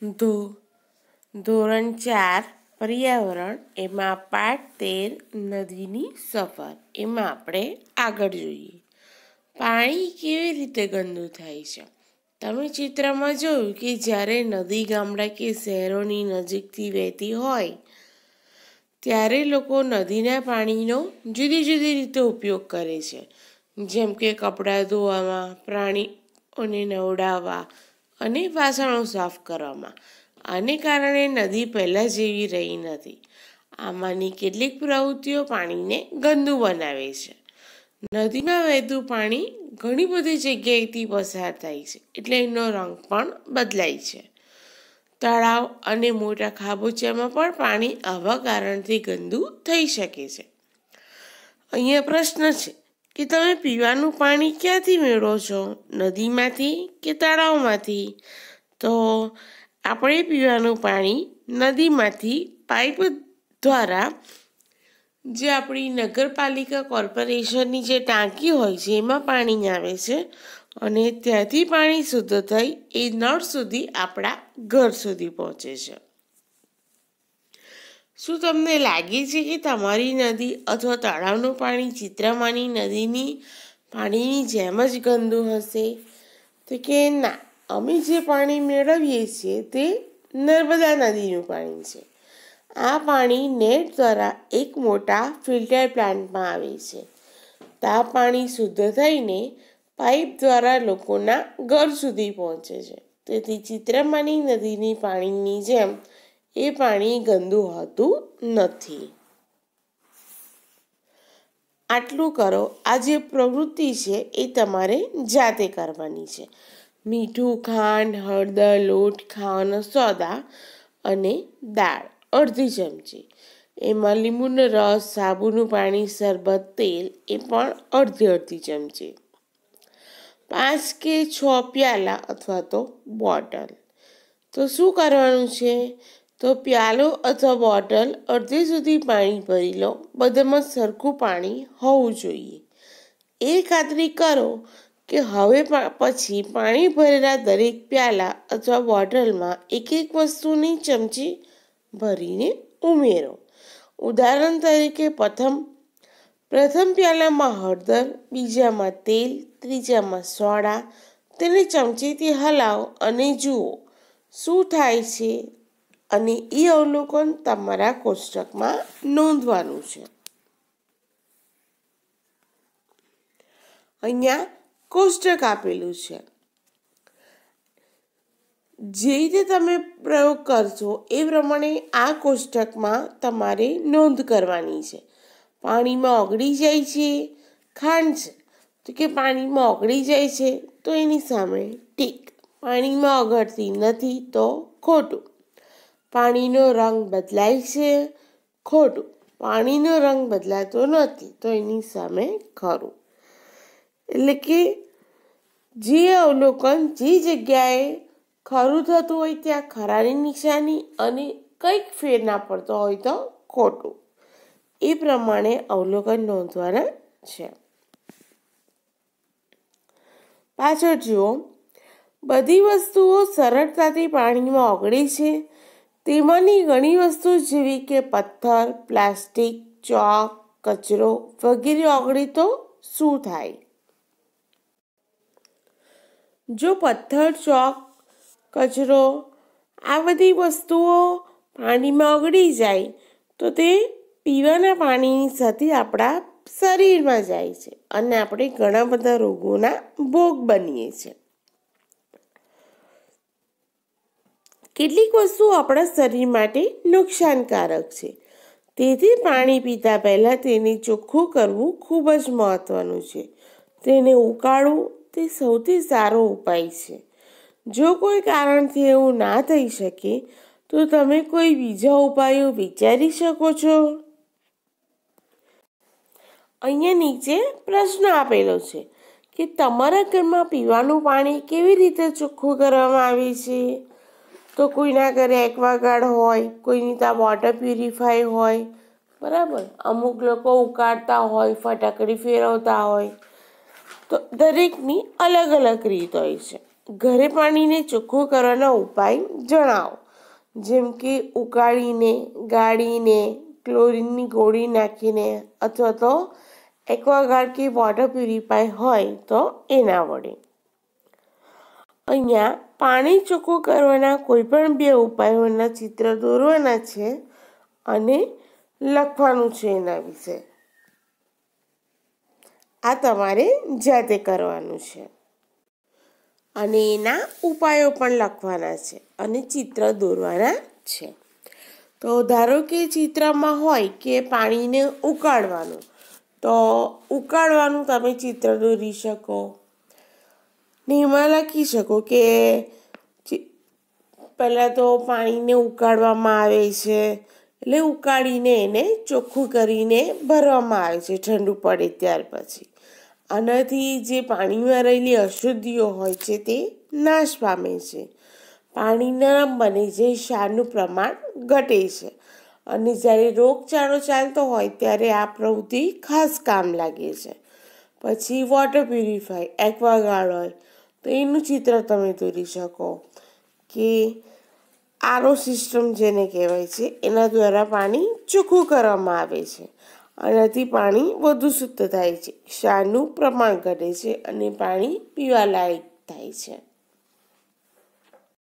ધો ધોરણ ચાર પર્યાવરણ એમાં પાઠ તેર નદીની સફર એમાં આપણે આગળ જોઈએ પાણી કેવી રીતે ગંદુ થાય છે તમે ચિત્રમાં જોયું કે જ્યારે નદી ગામડા કે શહેરોની નજીકથી વહેતી હોય ત્યારે લોકો નદીના પાણીનો જુદી જુદી રીતે ઉપયોગ કરે છે જેમ કે કપડાં ધોવામાં પ્રાણીઓને નવડાવવા અને વાસણો સાફ કરવામાં આને કારણે નદી પહેલાં જેવી રહી નથી આમાંની કેટલીક પ્રવૃત્તિઓ પાણીને ગંદુ બનાવે છે નદીમાં વહેતું પાણી ઘણી બધી જગ્યાએથી પસાર થાય છે એટલે એનો રંગ પણ બદલાય છે તળાવ અને મોટા ખાબોચિયામાં પણ પાણી આવા કારણથી ગંદુ થઈ શકે છે અહીંયા પ્રશ્ન છે કે તમે પીવાનું પાણી ક્યાંથી મેળવો છો નદીમાંથી કે તળાવમાંથી તો આપણે પીવાનું પાણી નદીમાંથી પાઇપ દ્વારા જે આપણી નગરપાલિકા કોર્પોરેશનની જે ટાંકી હોય છે એમાં પાણી આવે છે અને ત્યાંથી પાણી શુદ્ધ થઈ એ નળ સુધી આપણા ઘર સુધી પહોંચે છે શું તમને લાગે છે કે તમારી નદી અથવા તળાવનું પાણી ચિત્રમાંની નદીની પાણીની જેમ જ ગંદુ હશે તો કે ના અમે જે પાણી મેળવીએ છીએ તે નર્મદા નદીનું પાણી છે આ પાણી નેટ દ્વારા એક મોટા ફિલ્ટર પ્લાન્ટમાં આવે છે તા પાણી શુદ્ધ થઈને પાઇપ દ્વારા લોકોના ઘર સુધી પહોંચે છે તેથી ચિત્રમાની નદીની પાણીની જેમ એ પાણી ગંદુ હોતું નથી આટલું કરો આ જે પ્રવૃત્તિ છે એ તમારે જાતે કરવાની છે મીઠું ખાંડ હળદર લોટ ખાવાનો સોદા અને દાળ અડધી ચમચી એમાં લીંબુનો રસ સાબુનું પાણી શરબત તેલ એ પણ અડધી અડધી ચમચી પાંચ કે છ પ્યાલા અથવા તો બોટલ તો શું કરવાનું છે તો પ્યાલો અથવા બોટલ અડધે સુધી પાણી ભરી લો બધામાં સરખું પાણી હોવું જોઈએ એ ખાતરી કરો કે હવે પછી પાણી ભરેલા દરેક પ્યાલા અથવા બોટલમાં એક એક વસ્તુની ચમચી ભરીને ઉમેરો ઉદાહરણ તરીકે પ્રથમ પ્રથમ પ્યાલામાં હળદર બીજામાં તેલ ત્રીજામાં સોડા તેને ચમચીથી હલાવો અને જુઓ શું થાય છે અને એ અવલોકન તમારા કોષ્ટકમાં નોંધવાનું છે અહીંયા કોષ્ટક આપેલું છે જે રીતે તમે પ્રયોગ કરશો એ પ્રમાણે આ કોષ્ટકમાં તમારે નોંધ કરવાની છે પાણીમાં ઓગળી જાય છે ખાંડ છે તો કે પાણીમાં ઓગળી જાય છે તો એની સામે ટીક પાણીમાં ઓગળતી નથી તો ખોટું પાણીનો રંગ બદલાય છે ખોટું પાણીનો રંગ બદલાતો નથી તો એની સામે ખરું એટલે કે જે અવલોકન જે જગ્યાએ ખરું થતું હોય ત્યાં ખરાની નિશાની અને કંઈક ફેર ના પડતો હોય તો ખોટું એ પ્રમાણે અવલોકન નોંધવાના છે પાછળ જુઓ બધી વસ્તુઓ સરળતાથી પાણીમાં ઓગળે છે તેમાંની ઘણી વસ્તુ જેવી કે પથ્થર પ્લાસ્ટિક ચોક કચરો વગેરે ઓગળી તો શું થાય જો પથ્થર ચોક કચરો આ બધી વસ્તુઓ પાણીમાં ઓગળી જાય તો તે પીવાના પાણીની સાથે આપણા શરીરમાં જાય છે અને આપણે ઘણા બધા રોગોના ભોગ બનીએ છીએ કેટલીક વસ્તુઓ આપણા શરીર માટે નુકસાનકારક છે તેથી પાણી પીતા પહેલાં તેને ચોખ્ખું કરવું ખૂબ જ મહત્ત્વનું છે તેને ઉકાળવું તે સૌથી સારો ઉપાય છે જો કોઈ કારણથી એવું ના થઈ શકે તો તમે કોઈ બીજા ઉપાયો વિચારી શકો છો અહીંયા નીચે પ્રશ્ન આપેલો છે કે તમારા ઘરમાં પીવાનું પાણી કેવી રીતે ચોખ્ખું કરવામાં આવે છે તો કોઈના ઘરે એક્વાગાર્ડ હોય કોઈની ત્યાં વોટર પ્યુરિફાય હોય બરાબર અમુક લોકો ઉકાળતા હોય ફટાકડી ફેરવતા હોય તો દરેકની અલગ અલગ રીત હોય છે ઘરે પાણીને ચોખ્ખું કરવાનો ઉપાય જણાવો જેમ કે ઉકાળીને ગાળીને ક્લોરીનની ગોળી નાખીને અથવા તો એક્વાગાર્ડ કે વોટર પ્યુરિફાય હોય તો એના વડે અહીંયા પાણી ચોખ્ખો કરવાના કોઈ પણ બે ઉપાયોના ચિત્ર દોરવાના છે અને લખવાનું છે એના વિશે આ તમારે જાતે કરવાનું છે અને એના ઉપાયો પણ લખવાના છે અને ચિત્ર દોરવાના છે તો ધારો કે ચિત્રમાં હોય કે પાણીને ઉકાળવાનું તો ઉકાળવાનું તમે ચિત્ર દોરી શકો ને એમાં લખી શકો કે પહેલાં તો પાણીને ઉકાળવામાં આવે છે એટલે ઉકાળીને એને ચોખ્ખું કરીને ભરવામાં આવે છે ઠંડુ પડે ત્યાર પછી આનાથી જે પાણીમાં રહેલી અશુદ્ધિઓ હોય છે તે નાશ પામે છે પાણીના બને જે ક્ષારનું પ્રમાણ ઘટે છે અને જ્યારે રોગચાળો ચાલતો હોય ત્યારે આ પ્રવૃત્તિ ખાસ કામ લાગે છે પછી વોટર પ્યુરિફાય એક્વાગાર્ડ હોય તો એનું ચિત્ર તમે દોરી શકો કે આરો સિસ્ટમ જેને કહેવાય છે એના દ્વારા પાણી ચોખ્ખું કરવામાં આવે છે આનાથી પાણી વધુ શુદ્ધ થાય છે ક્ષારનું પ્રમાણ ઘટે છે અને પાણી પીવાલાયક થાય છે